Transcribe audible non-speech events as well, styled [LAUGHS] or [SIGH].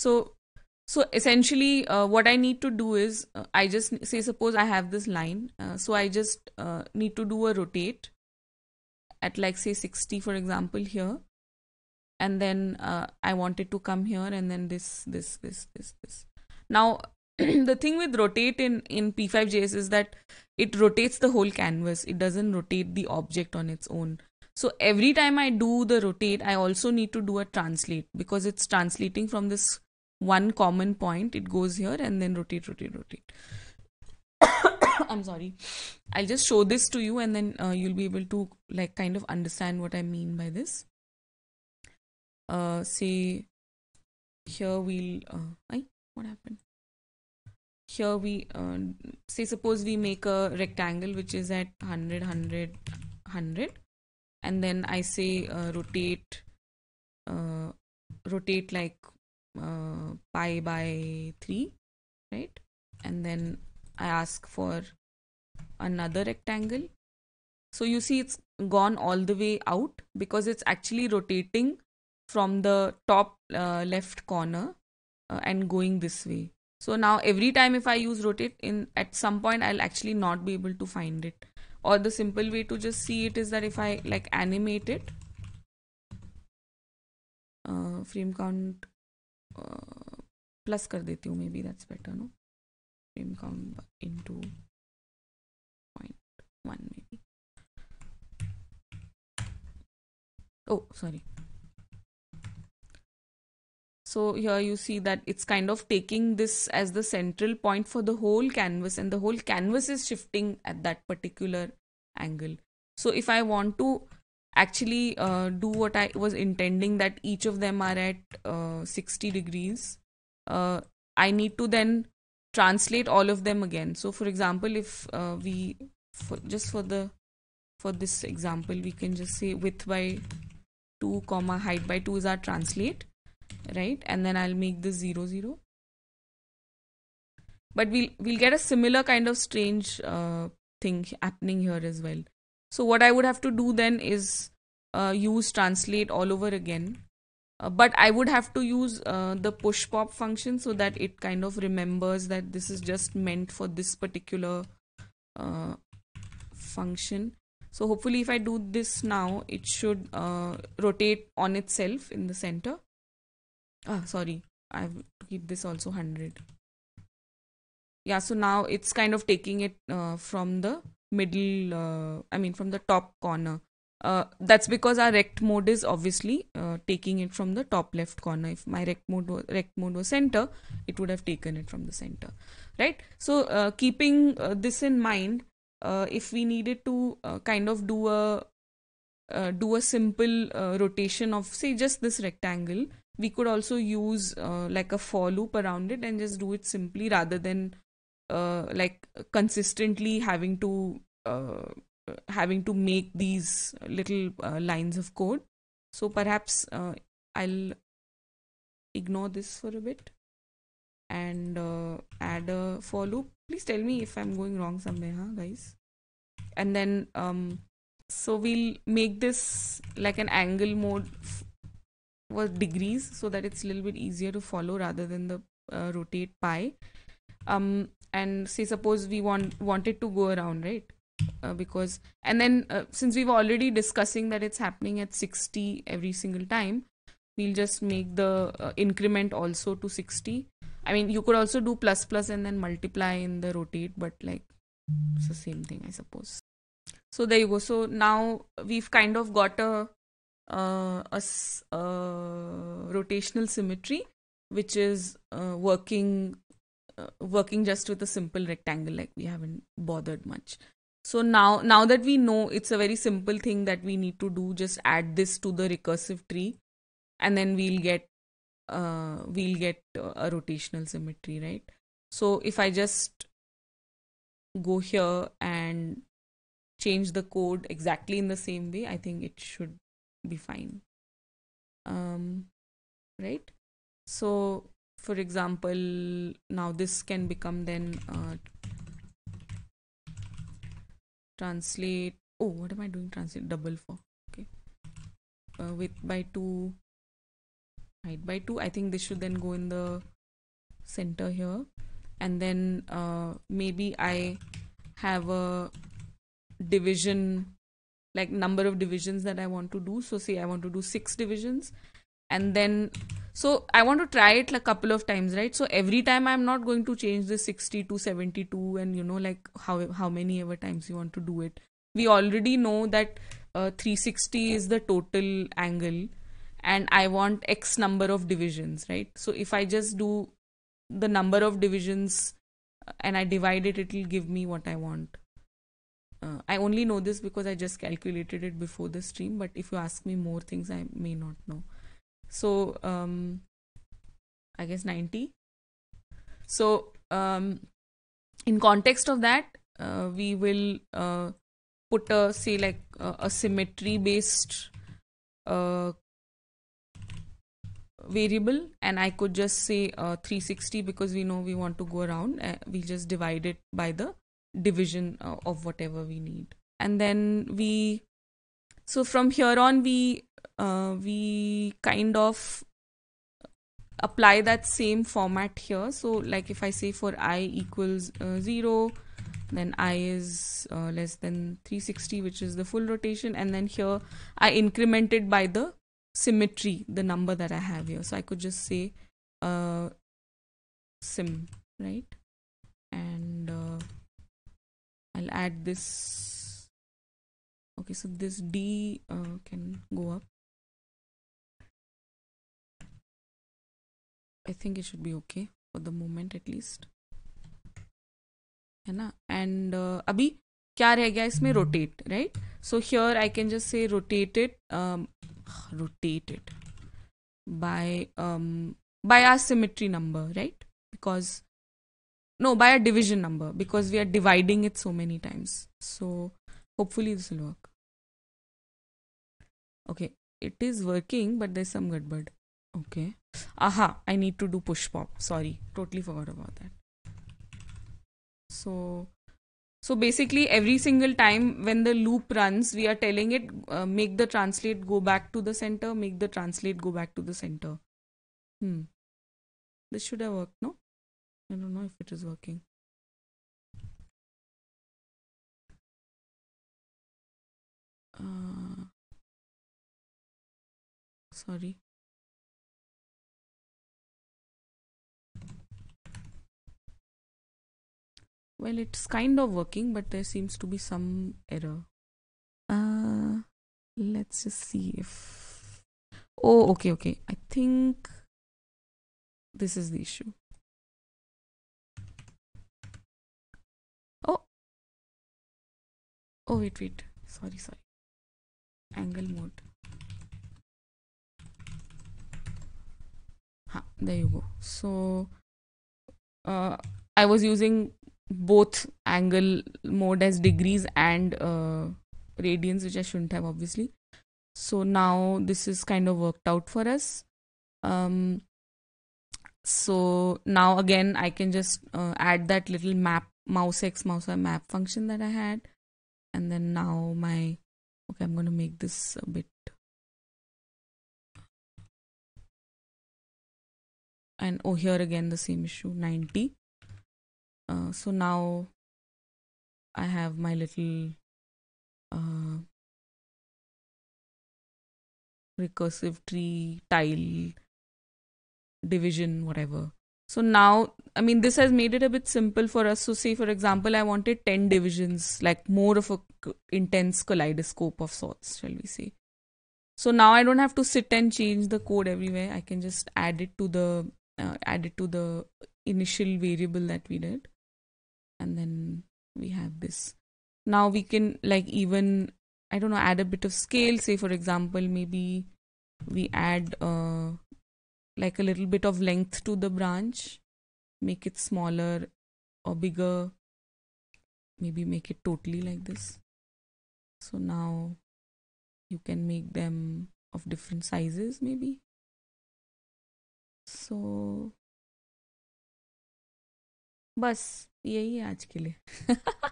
so so essentially uh, what i need to do is uh, i just say suppose i have this line uh, so i just uh, need to do a rotate at like say 60 for example here and then uh, i want it to come here and then this this this this this now [CLEARS THROAT] the thing with rotate in in p5js is that it rotates the whole canvas it doesn't rotate the object on its own so every time i do the rotate i also need to do a translate because it's translating from this one common point it goes here and then rotate rotate rotate [COUGHS] i'm sorry i'll just show this to you and then uh, you'll be able to like kind of understand what i mean by this uh say here we'll uh, I, what happened here we uh, say suppose we make a rectangle which is at 100 100 100 and then i say uh, rotate uh, rotate like uh, pi by 3 right and then I ask for another rectangle so you see it's gone all the way out because it's actually rotating from the top uh, left corner uh, and going this way so now every time if I use rotate in at some point I'll actually not be able to find it or the simple way to just see it is that if I like animate it uh, frame count plus कर देती हूँ maybe that's better no frame come in to point one maybe oh sorry so here you see that it's kind of taking this as the central point for the whole canvas and the whole canvas is shifting at that particular angle so if i want to actually uh, do what I was intending that each of them are at uh, 60 degrees, uh, I need to then translate all of them again. So for example, if uh, we, for, just for the, for this example, we can just say width by 2 comma height by 2 is our translate, right? And then I'll make this 0, 0. But we'll, we'll get a similar kind of strange uh, thing happening here as well. So what I would have to do then is uh, use translate all over again. Uh, but I would have to use uh, the push pop function so that it kind of remembers that this is just meant for this particular uh, function. So hopefully if I do this now, it should uh, rotate on itself in the center. Ah, sorry, I have to keep this also 100. Yeah, so now it's kind of taking it uh, from the middle, uh, I mean, from the top corner. Uh, that's because our rect mode is obviously uh, taking it from the top left corner. If my rect mode, was, rect mode was center, it would have taken it from the center, right? So uh, keeping uh, this in mind, uh, if we needed to uh, kind of do a do a simple rotation of say just this rectangle, we could also use like a for loop around it and just do it simply rather than uh, like consistently having to uh, having to make these little uh, lines of code so perhaps uh, i'll ignore this for a bit and add a for loop please tell me if i'm going wrong somewhere huh guys and then um, so we'll make this like an angle mode was degrees so that it's a little bit easier to follow rather than the uh, rotate pi um, and say suppose we want wanted to go around right uh, because and then uh, since we've already discussing that it's happening at 60 every single time we'll just make the uh, increment also to 60 i mean you could also do plus plus and then multiply in the rotate but like it's the same thing i suppose so there you go so now we've kind of got a uh, a, a uh, rotational symmetry which is uh, working uh, working just with a simple rectangle like we haven't bothered much so now now that we know it's a very simple thing that we need to do just add this to the recursive tree and then we'll get uh, we'll get uh, a rotational symmetry right so if i just go here and change the code exactly in the same way i think it should be fine um right so for example now this can become then uh, translate oh what am I doing translate double for okay uh, width by 2 height by 2 I think this should then go in the center here and then uh, maybe I have a division like number of divisions that I want to do so say I want to do six divisions and then so I want to try it a couple of times, right? So every time I'm not going to change the 60 to 72 and you know, like how, how many ever times you want to do it. We already know that uh, 360 is the total angle and I want X number of divisions, right? So if I just do the number of divisions uh, and I divide it, it will give me what I want. Uh, I only know this because I just calculated it before the stream, but if you ask me more things, I may not know so um, i guess 90 so um, in context of that uh, we will uh, put a say like uh, a symmetry based uh, variable and I could just say uh, 360 because we know we want to go around uh, we just divide it by the division of whatever we need and then we so from here on we uh, we kind of apply that same format here so like if I say for i equals uh, 0 then i is uh, less than 360 which is the full rotation and then here I increment it by the symmetry the number that I have here so I could just say uh, sim right and uh, I'll add this okay so this d uh, can go up i think it should be okay for the moment at least है ना And uh, अभी क्या रह गया इसमें rotate right so here I can just say rotate it, um, by um, by a symmetry number right because no by a division number because we are dividing it so many times so hopefully this will work Okay, it is working, but there's some gudbad. Okay. Aha, I need to do push pop. Sorry, totally forgot about that. So, so basically every single time when the loop runs, we are telling it, uh, make the translate go back to the center, make the translate go back to the center. Hmm. This should have worked, no? I don't know if it is working. Uh, sorry well it's kind of working but there seems to be some error uh let's just see if oh okay okay i think this is the issue oh oh wait wait sorry sorry angle mode there you go so uh, i was using both angle mode as degrees and uh, radians which i shouldn't have obviously so now this is kind of worked out for us um, so now again i can just uh, add that little map mouse x mouse y map function that i had and then now my okay i'm going to make this a bit and oh here again the same issue 90 uh, so now I have my little uh, recursive tree tile division whatever so now I mean this has made it a bit simple for us so say for example I wanted 10 divisions like more of a intense kaleidoscope of sorts shall we say so now I don't have to sit and change the code everywhere I can just add it to the uh, added to the initial variable that we did and then we have this now we can like even i don't know add a bit of scale say for example maybe we add uh, like a little bit of length to the branch make it smaller or bigger maybe make it totally like this so now you can make them of different sizes maybe so so, बस यही है आज के लिए [LAUGHS]